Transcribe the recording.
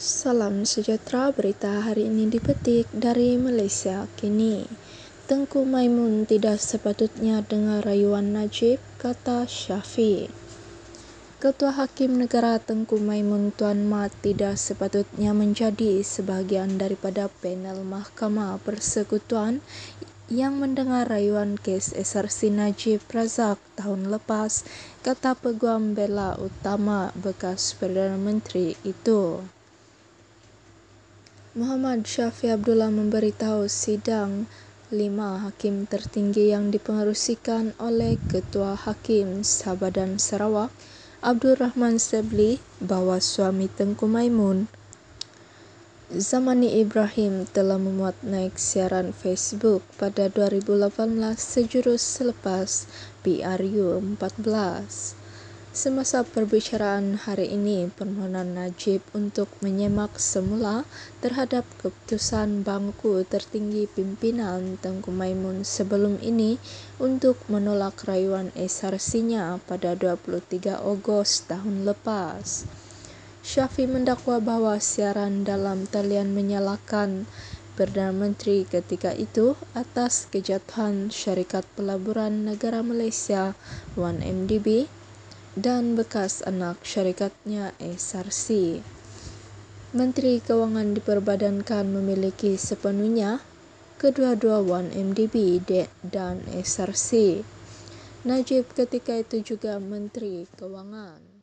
Salam sejahtera berita hari ini dipetik dari Malaysia kini. Tengku Maimun tidak sepatutnya dengar rayuan Najib, kata Syafiq. Ketua Hakim Negara Tengku Maimun Tuan Mat tidak sepatutnya menjadi sebahagian daripada panel Mahkamah Persekutuan yang mendengar rayuan kes SRC Najib Razak tahun lepas kata peguam bela utama bekas Perdana Menteri itu. Muhammad Syafi Abdullah memberitahu sidang lima hakim tertinggi yang dipengerusikan oleh Ketua Hakim Sabah dan Sarawak Abdul Rahman Sebli bahawa suami Tengku Maimun Zamani Ibrahim telah memuat naik siaran Facebook pada 2018 sejurus selepas PRU 14. Semasa perbicaraan hari ini, permohonan Najib untuk menyemak semula terhadap keputusan bangku tertinggi pimpinan Tengku Maimun sebelum ini untuk menolak rayuan SRC-nya pada 23 Ogos tahun lepas. Syafi'i mendakwa bahawa siaran dalam talian menyalahkan Perdana Menteri ketika itu atas kejatuhan Syarikat Pelaburan Negara Malaysia 1MDB dan bekas anak syarikatnya SRC. Menteri Kewangan diperbadankan memiliki sepenuhnya kedua-dua 1MDB e dan SRC. Najib ketika itu juga Menteri Kewangan.